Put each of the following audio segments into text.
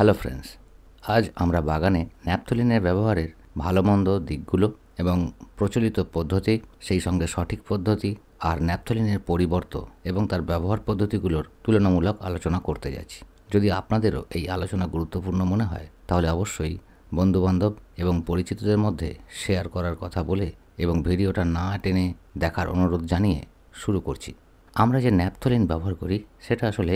hello friends আজ আমরা বাগানে ন্যাপথলিনের ব্যবহারের ভালো মন্দ দিকগুলো এবং প্রচলিত পদ্ধতি সেই সঙ্গে সঠিক পদ্ধতি আর ন্যাপথলিনের পরিবর্ত এবং তার ব্যবহার পদ্ধতিগুলোর তুলনামূলক আলোচনা করতে যাচ্ছি যদি আপনাদেরও এই আলোচনা গুরুত্বপূর্ণ মনে হয় তাহলে অবশ্যই বন্ধুবান্ধব এবং পরিচিতদের মধ্যে শেয়ার করার কথা বলে এবং ভিডিওটা না টেনে দেখার অনুরোধ জানিয়ে শুরু করছি আমরা যে ন্যাপথলিন ব্যবহার করি সেটা আসলে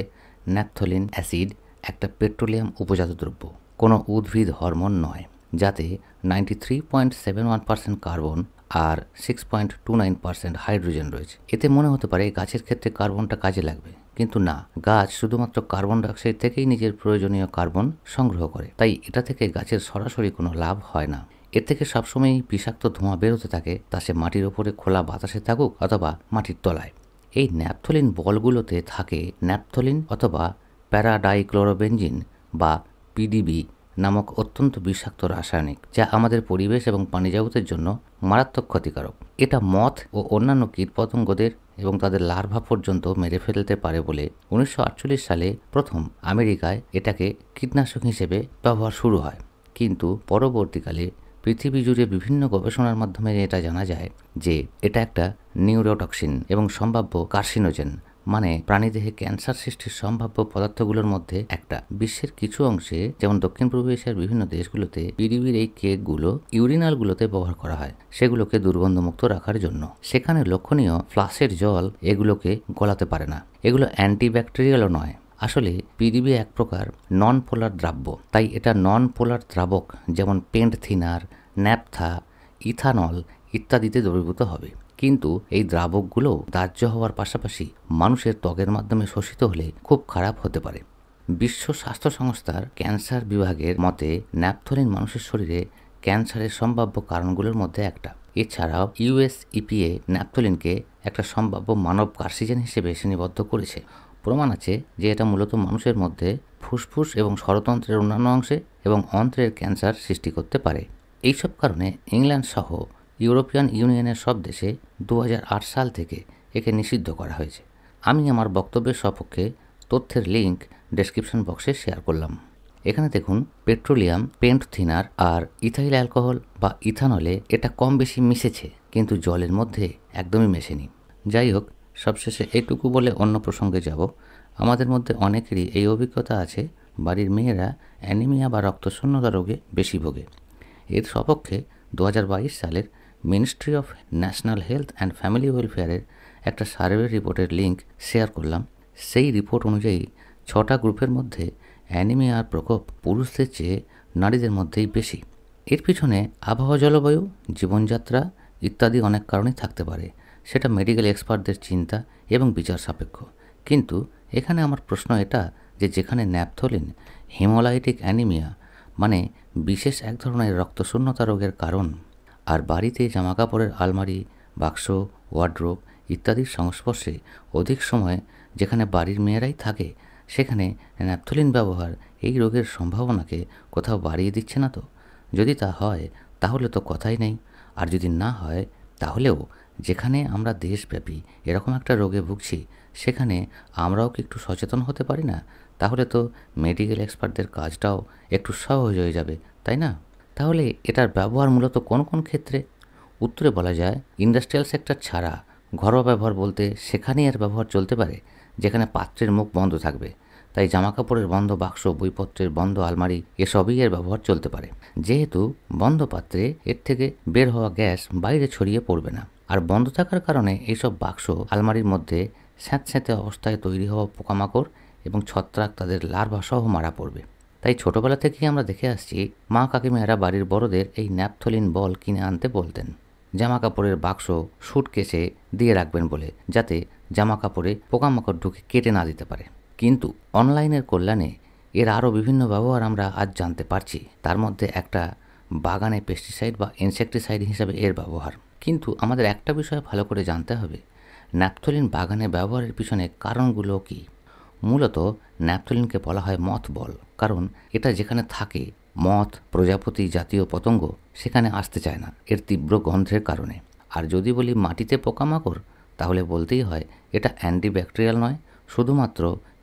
ন্যাপথলিন অ্যাসিড একটা পেট্রোলিয়াম উপজাত দ্রব্য কোনো উদ্ভিদ হরমোন নয় যাতে ninety three point seven one percent carbon আর six point two nine percent hydrogen রয়েছে এতে মনে হতে পারে গাছের ক্ষেত্রে কার্বনটা কাজে লাগবে কিন্তু না গাছ শুধুমাত্র কার্বন ডাইঅক্সাইড থেকেই নিজের প্রয়োজনীয় কার্বন সংগ্রহ করে তাই এটা থেকে গাছের সরাসরি কোনো লাভ হয় না এর থেকে সবসময়ই বিষাক্ত ধোঁয়া বেরোতে থাকে তা সে মাটির ওপরে খোলা বাতাসে থাকুক অথবা মাটির তলায় এই ন্যাপথলিন বলগুলোতে থাকে ন্যাপথলিন অথবা প্যারাডাইক্লোরোবেঞ্জিন বা পিডিবি নামক অত্যন্ত বিষাক্ত রাসায়নিক যা আমাদের পরিবেশ এবং পানিজগতের জন্য মারাত্মক ক্ষতিকারক এটা মথ ও অন্যান্য কীটপতঙ্গদের এবং তাদের লার্ভা পর্যন্ত মেরে ফেলতে পারে বলে উনিশশো সালে প্রথম আমেরিকায় এটাকে কীটনাশক হিসেবে ব্যবহার শুরু হয় কিন্তু পরবর্তীকালে পৃথিবী জুড়ে বিভিন্ন গবেষণার মাধ্যমে এটা জানা যায় যে এটা একটা নিউরোটক্সিন এবং সম্ভাব্য কার্সিনোজেন মানে প্রাণীদেহে ক্যান্সার সৃষ্টির সম্ভাব্য পদার্থগুলোর মধ্যে একটা বিশ্বের কিছু অংশে যেমন দক্ষিণ পূর্ব এশিয়ার বিভিন্ন দেশগুলোতে পিডিবির এই কেকগুলো ইউরিনালগুলোতে ব্যবহার করা হয় সেগুলোকে দুর্গন্ধমুক্ত রাখার জন্য সেখানে লক্ষণীয় ফ্লাসের জল এগুলোকে গলাতে পারে না এগুলো অ্যান্টিব্যাকটেরিয়ালও নয় আসলে পিডিবি এক প্রকার নন পোলার দ্রাব্য তাই এটা নন পোলার দ্রাবক যেমন পেন্ট থিনার ন্যাপথা ইথানল ইত্যাদিতে দ্রবীভূত হবে কিন্তু এই দ্রাবকগুলো দাহ্য হওয়ার পাশাপাশি মানুষের ত্বকের মাধ্যমে শোষিত হলে খুব খারাপ হতে পারে বিশ্ব স্বাস্থ্য সংস্থার ক্যান্সার বিভাগের মতে ন্যাপথলিন মানুষের শরীরে ক্যান্সারের সম্ভাব্য কারণগুলোর মধ্যে একটা এছাড়াও ইউএস ইপিএ ন্যাপথলিনকে একটা সম্ভাব্য মানব কার্সিজেন হিসেবে শ্রেণীবদ্ধ করেছে প্রমাণ আছে যে এটা মূলত মানুষের মধ্যে ফুসফুস এবং স্বরতন্ত্রের অন্যান্য অংশে এবং অন্ত্রের ক্যান্সার সৃষ্টি করতে পারে এইসব কারণে ইংল্যান্ড সহ ইউরোপিয়ান ইউনিয়নের সব দেশে দু সাল থেকে একে নিষিদ্ধ করা হয়েছে আমি আমার বক্তব্যের সপক্ষে তথ্যের লিঙ্ক ডেসক্রিপশন বক্সে শেয়ার করলাম এখানে দেখুন পেট্রোলিয়াম পেন্ট থিনার আর ইথাইল অ্যালকোহল বা ইথানলে এটা কম বেশি মিশেছে কিন্তু জলের মধ্যে একদমই মেশেনি যাই হোক সবশেষে এটুকু বলে অন্য প্রসঙ্গে যাব আমাদের মধ্যে অনেকেরই এই অভিজ্ঞতা আছে বাড়ির মেয়েরা অ্যানিমিয়া বা রক্তশূন্যতা রোগে বেশি ভোগে এর সপক্ষে দু সালের ministry of national health and family ওয়েলফেয়ারের একটা সার্ভে রিপোর্টের লিঙ্ক শেয়ার করলাম সেই রিপোর্ট অনুযায়ী ছটা গ্রুপের মধ্যে অ্যানিমিয়ার প্রকোপ পুরুষদের চেয়ে নারীদের মধ্যেই বেশি এর পিছনে আবহাওয়া জলবায়ু জীবনযাত্রা ইত্যাদি অনেক কারণে থাকতে পারে সেটা মেডিকেল এক্সপার্টদের চিন্তা এবং বিচার সাপেক্ষ কিন্তু এখানে আমার প্রশ্ন এটা যে যেখানে ন্যাপথলিন হিমোলাইটিক অ্যানিমিয়া মানে বিশেষ এক ধরনের রক্তশূন্যতা রোগের কারণ আর বাড়িতে জামাকাপড়ের আলমারি বাক্স ওয়ার্ড্রোব ইত্যাদির সংস্পর্শে অধিক সময় যেখানে বাড়ির মেয়েরাই থাকে সেখানে ন্যাপথলিন ব্যবহার এই রোগের সম্ভাবনাকে কোথাও বাড়িয়ে দিচ্ছে না তো যদি তা হয় তাহলে তো কথাই নেই আর যদি না হয় তাহলেও যেখানে আমরা দেশব্যাপী এরকম একটা রোগে ভুগছি সেখানে আমরাও কি একটু সচেতন হতে পারি না তাহলে তো মেডিকেল এক্সপার্টদের কাজটাও একটু সহজ হয়ে যাবে তাই না তাহলে এটার ব্যবহার মূলত কোন কোন ক্ষেত্রে উত্তরে বলা যায় ইন্ডাস্ট্রিয়াল সেক্টর ছাড়া ঘরোয়া ব্যবহার বলতে সেখানেই এর ব্যবহার চলতে পারে যেখানে পাত্রের মুখ বন্ধ থাকবে তাই জামাকাপড়ের বন্ধ বাক্স বইপত্রের বন্ধ আলমারি এসবই এর ব্যবহার চলতে পারে যেহেতু বন্ধ পাত্রে এর থেকে বের হওয়া গ্যাস বাইরে ছড়িয়ে পড়বে না আর বন্ধ থাকার কারণে এইসব বাক্স আলমারির মধ্যে স্যাঁতস্যাঁতে অবস্থায় তৈরি হওয়া পোকামাকড় এবং ছত্রাক তাদের লার্ভাসহ মারা পড়বে তাই ছোটবেলা থেকেই আমরা দেখে আসছি মা কাকিমেয়েরা বাড়ির বড়দের এই ন্যাপথলিন বল কিনে আনতে বলতেন জামা কাপড়ের বাক্স সুটকেসে দিয়ে রাখবেন বলে যাতে জামা কাপড়ে পোকামাকড় ঢুকে কেটে না দিতে পারে কিন্তু অনলাইনের কল্যাণে এর আরও বিভিন্ন ব্যবহার আমরা আজ জানতে পারছি তার মধ্যে একটা বাগানে পেস্টিসাইড বা ইনসেকটিসাইড হিসাবে এর ব্যবহার কিন্তু আমাদের একটা বিষয় ভালো করে জানতে হবে ন্যাপথলিন বাগানে ব্যবহারের পিছনে কারণগুলো কী মূলত ন্যাপথলিনকে বলা হয় মথ বল কারণ এটা যেখানে থাকে মথ প্রজাপতি জাতীয় পতঙ্গ সেখানে আসতে চায় না এর তীব্র গন্ধের কারণে আর যদি বলি মাটিতে পোকামাকড় তাহলে বলতেই হয় এটা অ্যান্টিব্যাকটেরিয়াল নয় শুধুমাত্র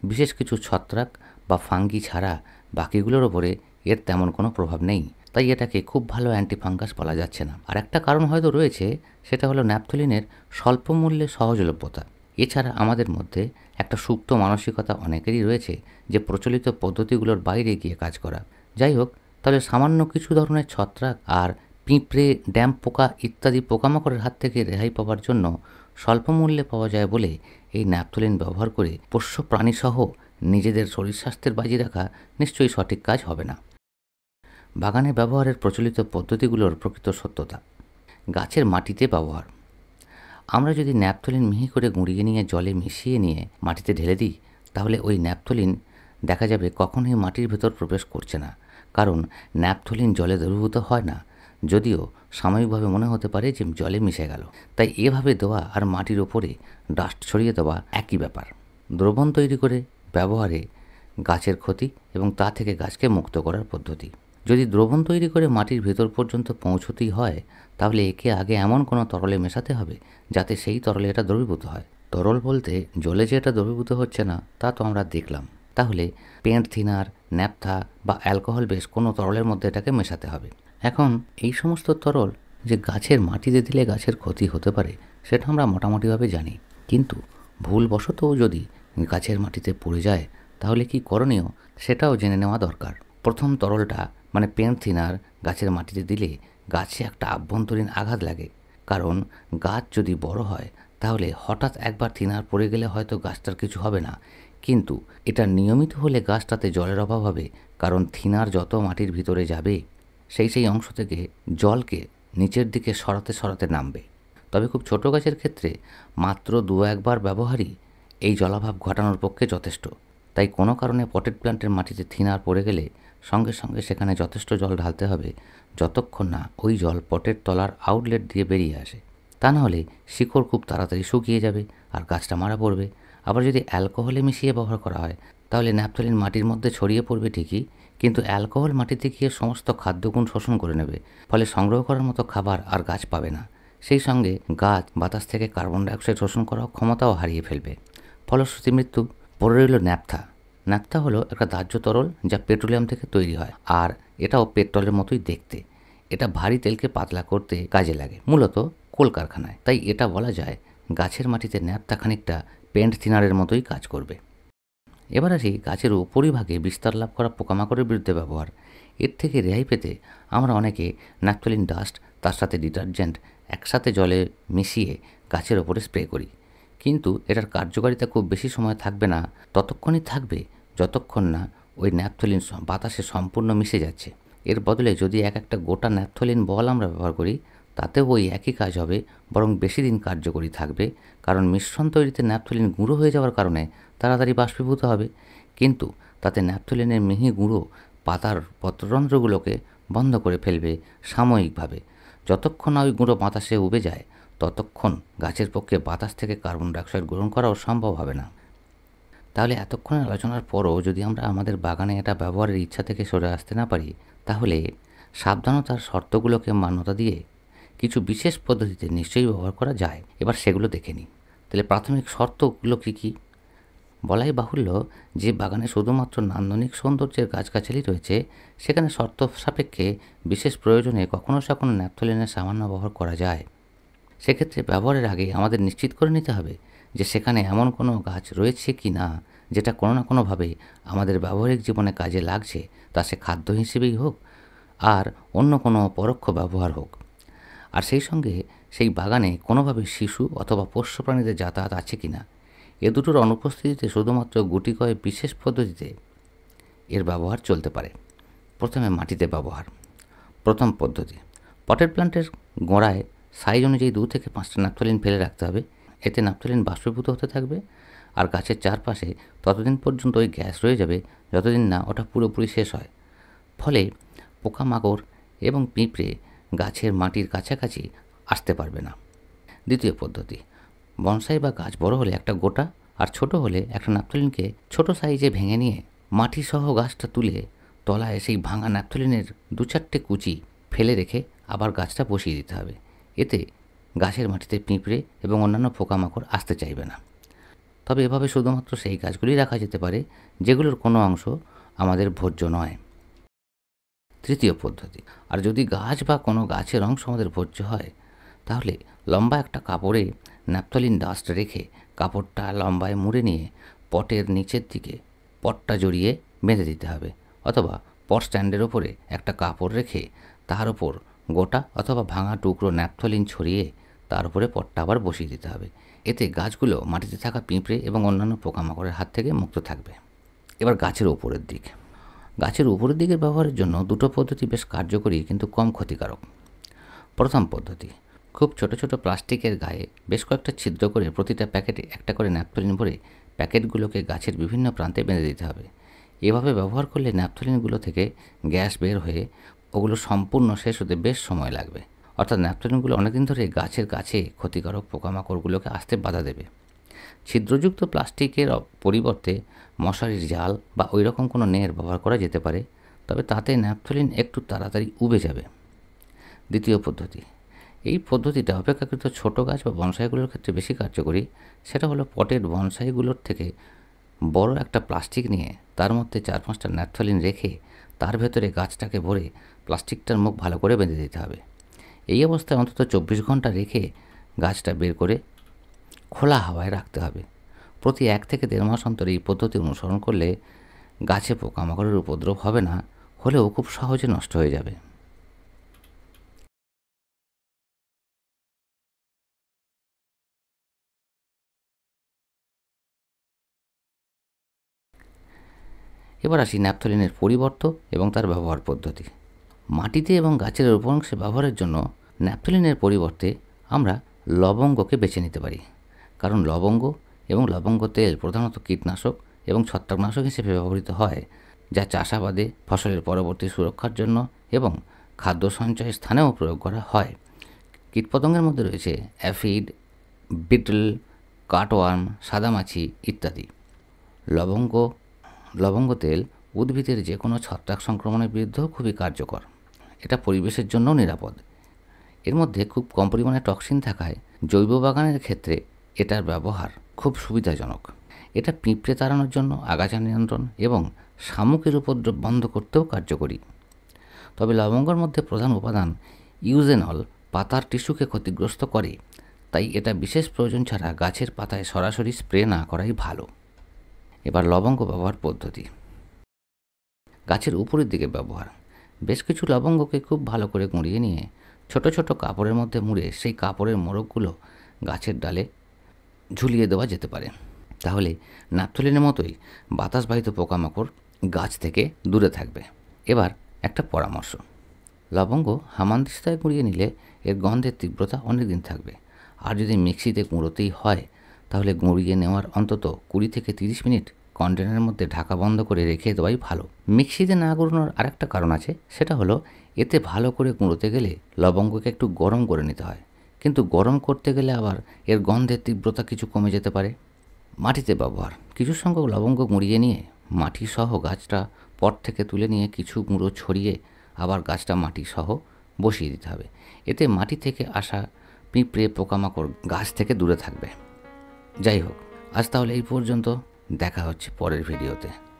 বিশেষ কিছু ছত্রাক বা ফাঙ্গি ছাড়া বাকিগুলোর ওপরে এর তেমন কোনো প্রভাব নেই তাই এটাকে খুব ভালো অ্যান্টিফাঙ্গাস বলা যাচ্ছে না আর একটা কারণ হয়তো রয়েছে সেটা হলো ন্যাপথলিনের স্বল্প মূল্যে সহজলভ্যতা এছাড়া আমাদের মধ্যে একটা সুপ্ত মানসিকতা অনেকেরই রয়েছে যে প্রচলিত পদ্ধতিগুলোর বাইরে গিয়ে কাজ করা যাই হোক তাহলে সামান্য কিছু ধরনের ছত্রাক আর পিঁপড়ে ড্যাম পোকা ইত্যাদি পোকামাকড়ের হাত থেকে রেহাই পাওয়ার জন্য স্বল্প মূল্যে পাওয়া যায় বলে এই ন্যাপথলিন ব্যবহার করে পোষ্য প্রাণীসহ নিজেদের শরীর স্বাস্থ্যের বাজি রাখা নিশ্চয়ই সঠিক কাজ হবে না বাগানে ব্যবহারের প্রচলিত পদ্ধতিগুলোর প্রকৃত সত্যতা গাছের মাটিতে ব্যবহার আমরা যদি ন্যাপথলিন মিহি করে গুঁড়িয়ে নিয়ে জলে মিশিয়ে নিয়ে মাটিতে ঢেলে দিই তাহলে ওই ন্যাপথলিন দেখা যাবে কখনোই মাটির ভেতর প্রবেশ করছে না কারণ ন্যাপথলিন জলে দ্রবীভূত হয় না যদিও সাময়িকভাবে মনে হতে পারে যে জলে মিশে গেল তাই এভাবে দেওয়া আর মাটির ওপরে ডাস্ট ছড়িয়ে দেওয়া একই ব্যাপার দ্রবণ তৈরি করে ব্যবহারে গাছের ক্ষতি এবং তা থেকে গাছকে মুক্ত করার পদ্ধতি যদি দ্রবণ তৈরি করে মাটির ভেতর পর্যন্ত পৌঁছতেই হয় তাহলে একে আগে এমন কোনো তরলে মেশাতে হবে যাতে সেই তরলে এটা দ্রবীভূত হয় তরল বলতে জলে যে এটা দ্রবীভূত হচ্ছে না তা তো আমরা দেখলাম তাহলে পেন্ট থিনার ন্যাপথা বা অ্যালকোহল বেশ কোনো তরলের মধ্যে এটাকে মেশাতে হবে এখন এই সমস্ত তরল যে গাছের মাটিতে দিলে গাছের ক্ষতি হতে পারে সেটা আমরা মোটামুটিভাবে জানি কিন্তু ভুলবশত যদি গাছের মাটিতে পড়ে যায় তাহলে কি করণীয় সেটাও জেনে নেওয়া দরকার প্রথম তরলটা মানে পেন থিনার গাছের মাটিতে দিলে গাছে একটা আভ্যন্তরীণ আঘাত লাগে কারণ গাছ যদি বড় হয় তাহলে হঠাৎ একবার থিনার পড়ে গেলে হয়তো গাছটার কিছু হবে না কিন্তু এটা নিয়মিত হলে গাছটাতে জলের অভাব হবে কারণ থিনার যত মাটির ভিতরে যাবে সেই সেই অংশ থেকে জলকে নিচের দিকে সরাতে সরাতে নামবে তবে খুব ছোট গাছের ক্ষেত্রে মাত্র দু একবার ব্যবহারই এই জলাভাব ঘটানোর পক্ষে যথেষ্ট তাই কোনো কারণে পটেড প্ল্যান্টের মাটিতে থিনার পড়ে গেলে সঙ্গে সঙ্গে সেখানে যথেষ্ট জল ঢালতে হবে যতক্ষণ না ওই জল পটের তলার আউটলেট দিয়ে বেরিয়ে আসে তা নাহলে শিকড় খুব তাড়াতাড়ি শুকিয়ে যাবে আর গাছটা মারা পড়বে আবার যদি অ্যালকোহলে মিশিয়ে ব্যবহার করা হয় তাহলে ন্যাপথলিন মাটির মধ্যে ছড়িয়ে পড়বে ঠিকই কিন্তু অ্যালকোহল মাটিতে গিয়ে সমস্ত খাদ্যগুণ শোষণ করে নেবে ফলে সংগ্রহ করার মতো খাবার আর গাছ পাবে না সেই সঙ্গে গাছ বাতাস থেকে কার্বন ডাইঅক্সাইড শোষণ করার ক্ষমতাও হারিয়ে ফেলবে ফলশ্রুতি মৃত্যু পড়ে রইল ন্যাপথা ন্যাপথা হলো একটা দাহ্য তরল যা পেট্রোলিয়াম থেকে তৈরি হয় আর এটাও পেট্রোলের মতোই দেখতে এটা ভারী তেলকে পাতলা করতে কাজে লাগে মূলত কলকারখানায় তাই এটা বলা যায় গাছের মাটিতে ন্যাপথা খানিকটা পেন্ট থিনারের মতোই কাজ করবে এবার আসি গাছের উপরিভাগে বিস্তার লাভ করা পোকামাকড়ের বিরুদ্ধে ব্যবহার এর থেকে রেহাই পেতে আমরা অনেকে ন্যাপথলিন ডাস্ট তার সাথে ডিটারজেন্ট একসাথে জলে মিশিয়ে গাছের ওপরে স্প্রে করি কিন্তু এটার কার্যকারিতা খুব বেশি সময় থাকবে না ততক্ষণই থাকবে যতক্ষণ না ওই ন্যাপথলিন বাতাসে সম্পূর্ণ মিশে যাচ্ছে এর বদলে যদি এক একটা গোটা ন্যাপথলিন বল আমরা ব্যবহার করি তাতেও ওই একই কাজ হবে বরং বেশি দিন কার্যকরী থাকবে কারণ মিশ্রণ তৈরিতে ন্যাপথলিন গুঁড়ো হয়ে যাওয়ার কারণে তাড়াতাড়ি বাষ্পীভূত হবে কিন্তু তাতে ন্যাপথলিনের মিহি গুঁড়ো পাতার পত্ররন্ধ্রগুলোকে বন্ধ করে ফেলবে সাময়িকভাবে যতক্ষণ না ওই গুঁড়ো বাতাসে উবে যায় ততক্ষণ গাছের পক্ষে বাতাস থেকে কার্বন ডাইঅক্সাইড গ্রহণ করাও সম্ভব হবে না তাহলে এতক্ষণ আলোচনার পরও যদি আমরা আমাদের বাগানে এটা ব্যবহারের ইচ্ছা থেকে সরে আসতে না পারি তাহলে সাবধানতার শর্তগুলোকে মান্যতা দিয়ে কিছু বিশেষ পদ্ধতিতে নিশ্চয়ই ব্যবহার করা যায় এবার সেগুলো দেখে নিই তাহলে প্রাথমিক শর্তগুলো কী কী বলাই বাহুল্য যে বাগানে শুধুমাত্র নান্দনিক সৌন্দর্যের গাছগাছালি রয়েছে সেখানে শর্ত সাপেক্ষে বিশেষ প্রয়োজনে কখনো সে ন্যাপথলিনের সামান্য ব্যবহার করা যায় সেক্ষেত্রে ব্যবহারের আগে আমাদের নিশ্চিত করে নিতে হবে যে সেখানে এমন কোনো গাছ রয়েছে কি না যেটা কোনো না কোনোভাবে আমাদের ব্যবহারিক জীবনে কাজে লাগছে তা সে খাদ্য হিসেবেই হোক আর অন্য কোনো পরোক্ষ ব্যবহার হোক আর সেই সঙ্গে সেই বাগানে কোনোভাবে শিশু অথবা পোষ্য প্রাণীদের যাতায়াত আছে কি না এ দুটোর অনুপস্থিতিতে শুধুমাত্র গুটি বিশেষ পদ্ধতিতে এর ব্যবহার চলতে পারে প্রথমে মাটিতে ব্যবহার প্রথম পদ্ধতি পটের প্ল্যান্টের গোড়ায় সাইজ অনুযায়ী দু থেকে পাঁচটা নাকতলিন ফেলে রাখতে হবে এতে নাফতালিন বাষ্পীভূত হতে থাকবে আর গাছের চারপাশে ততদিন পর্যন্ত ওই গ্যাস রয়ে যাবে যতদিন না ওটা পুরোপুরি শেষ হয় ফলে পোকামাকড় এবং পিঁপড়ে গাছের মাটির কাছাকাছি আসতে পারবে না দ্বিতীয় পদ্ধতি বনসাই বা গাছ বড় হলে একটা গোটা আর ছোট হলে একটা ন্যাপথলিনকে ছোট সাইজে ভেঙে নিয়ে মাটি সহ গাছটা তুলে তলায় সেই ভাঙা ন্যাপথলিনের দু চারটে কুচি ফেলে রেখে আবার গাছটা বসিয়ে দিতে হবে এতে গাছের মাটিতে পিঁপড়ে এবং অন্যান্য পোকামাকড় আসতে চাইবে না তবে এভাবে শুধুমাত্র সেই গাছগুলি রাখা যেতে পারে যেগুলোর কোনো অংশ আমাদের ভোজ্য নয় তৃতীয় পদ্ধতি আর যদি গাছ বা কোনো গাছের অংশ আমাদের ভোজ্য হয় তাহলে লম্বা একটা কাপড়ে ন্যাপথলিন ডাস্ট রেখে কাপড়টা লম্বায় মুড়ে নিয়ে পটের নিচের দিকে পটটা জড়িয়ে বেঁধে দিতে হবে অথবা পট স্ট্যান্ডের ওপরে একটা কাপড় রেখে তার ওপর গোটা অথবা ভাঙা টুকরো ন্যাপথলিন ছড়িয়ে তার উপরে পটটা আবার বসিয়ে দিতে হবে এতে গাছগুলো মাটিতে থাকা পিঁপড়ে এবং অন্যান্য পোকামাকড়ের হাত থেকে মুক্ত থাকবে এবার গাছের ওপরের দিক গাছের উপরের দিকের ব্যবহারের জন্য দুটো পদ্ধতি বেশ কার্যকরী কিন্তু কম ক্ষতিকারক প্রথম পদ্ধতি খুব ছোট ছোট প্লাস্টিকের গায়ে বেশ কয়েকটা ছিদ্র করে প্রতিটা প্যাকেটে একটা করে ন্যাপথলিন ভরে প্যাকেটগুলোকে গাছের বিভিন্ন প্রান্তে বেঁধে দিতে হবে এভাবে ব্যবহার করলে ন্যাপথলিনগুলো থেকে গ্যাস বের হয়ে ওগুলো সম্পূর্ণ শেষ হতে বেশ সময় লাগবে অর্থাৎ ন্যাপথলিনগুলো অনেকদিন ধরে গাছের কাছে ক্ষতিকারক পোকামাকড়গুলোকে আসতে বাধা দেবে ছিদ্রযুক্ত প্লাস্টিকের পরিবর্তে মশারির জাল বা ওই রকম কোনো নেয়ের ব্যবহার করা যেতে পারে তবে তাতে ন্যাপথলিন একটু তাড়াতাড়ি উবে যাবে দ্বিতীয় পদ্ধতি এই পদ্ধতিটা অপেক্ষাকৃত ছোট গাছ বা বনসাইগুলোর ক্ষেত্রে বেশি কার্যকরী সেটা হলো পটের বনসাইগুলোর থেকে বড় একটা প্লাস্টিক নিয়ে তার মধ্যে চার পাঁচটা ন্যাপথলিন রেখে তার ভেতরে গাছটাকে ভরে প্লাস্টিকটার মুখ ভালো করে বেঁধে দিতে হবে এই অবস্থায় অন্তত চব্বিশ ঘন্টা রেখে গাছটা বের করে খোলা হাওয়ায় রাখতে হবে প্রতি এক থেকে দেড় মাস অন্তর এই পদ্ধতি অনুসরণ করলে গাছে পোকামাকড়ের উপদ্রব হবে না হলেও খুব সহজে নষ্ট হয়ে যাবে এবার আসি ন্যাপথলিনের পরিবর্ত এবং তার ব্যবহার পদ্ধতি মাটিতে এবং গাছের উপর অংশে ব্যবহারের জন্য ন্যাপথলিনের পরিবর্তে আমরা লবঙ্গকে বেছে নিতে পারি কারণ লবঙ্গ এবং লবঙ্গ তেল প্রধানত কীটনাশক এবং ছত্রাকনাশক হিসেবে ব্যবহৃত হয় যা চাষাবাদে ফসলের পরবর্তী সুরক্ষার জন্য এবং খাদ্য সঞ্চয় স্থানেও প্রয়োগ করা হয় কীটপতঙ্গের মধ্যে রয়েছে অ্যাফিড বিটল কাটওয়ার্ম সাদামাছি ইত্যাদি লবঙ্গ লবঙ্গ তেল উদ্ভিদের যে কোনো ছত্রাক সংক্রমণের বিরুদ্ধেও খুবই কার্যকর এটা পরিবেশের জন্যও নিরাপদ এর মধ্যে খুব কম পরিমাণে টক্সিন থাকায় জৈব বাগানের ক্ষেত্রে এটার ব্যবহার খুব সুবিধাজনক এটা পিঁপড়ে তাড়ানোর জন্য আগাছা নিয়ন্ত্রণ এবং শামুকের উপদ্রব বন্ধ করতেও কার্যকরী তবে লবঙ্গর মধ্যে প্রধান উপাদান ইউজেনল পাতার টিস্যুকে ক্ষতিগ্রস্ত করে তাই এটা বিশেষ প্রয়োজন ছাড়া গাছের পাতায় সরাসরি স্প্রে না করাই ভালো এবার লবঙ্গ ব্যবহার পদ্ধতি গাছের উপরের দিকে ব্যবহার বেশ কিছু লবঙ্গকে খুব ভালো করে গুঁড়িয়ে নিয়ে ছোট ছোট কাপড়ের মধ্যে মুড়ে সেই কাপড়ের মোড়কগুলো গাছের ডালে ঝুলিয়ে দেওয়া যেতে পারে তাহলে নাথুলিনের মতোই বাতাসবাহিত পোকামাকড় গাছ থেকে দূরে থাকবে এবার একটা পরামর্শ লবঙ্গ হামানদিস্তায় গুঁড়িয়ে নিলে এর গন্ধের তীব্রতা অনেক দিন থাকবে আর যদি মিক্সিতে গুঁড়োতেই হয় তাহলে গুঁড়িয়ে নেওয়ার অন্তত কুড়ি থেকে তিরিশ মিনিট কন্টেনারের মধ্যে ঢাকা বন্ধ করে রেখে দেওয়াই ভালো মিক্সিতে না গুঁড়োনোর আরেকটা কারণ আছে সেটা হলো এতে ভালো করে গুঁড়োতে গেলে লবঙ্গকে একটু গরম করে নিতে হয় কিন্তু গরম করতে গেলে আবার এর গন্ধের তীব্রতা কিছু কমে যেতে পারে মাটিতে ব্যবহার কিছু সংখ্যক লবঙ্গ গুঁড়িয়ে নিয়ে মাটি সহ গাছটা পট থেকে তুলে নিয়ে কিছু গুঁড়ো ছড়িয়ে আবার গাছটা মাটি সহ বসিয়ে দিতে হবে এতে মাটি থেকে আসা পিঁপড়ে পোকামাকড় গাছ থেকে দূরে থাকবে যাই হোক আজ তাহলে এই পর্যন্ত দেখা হচ্ছে পরের ভিডিওতে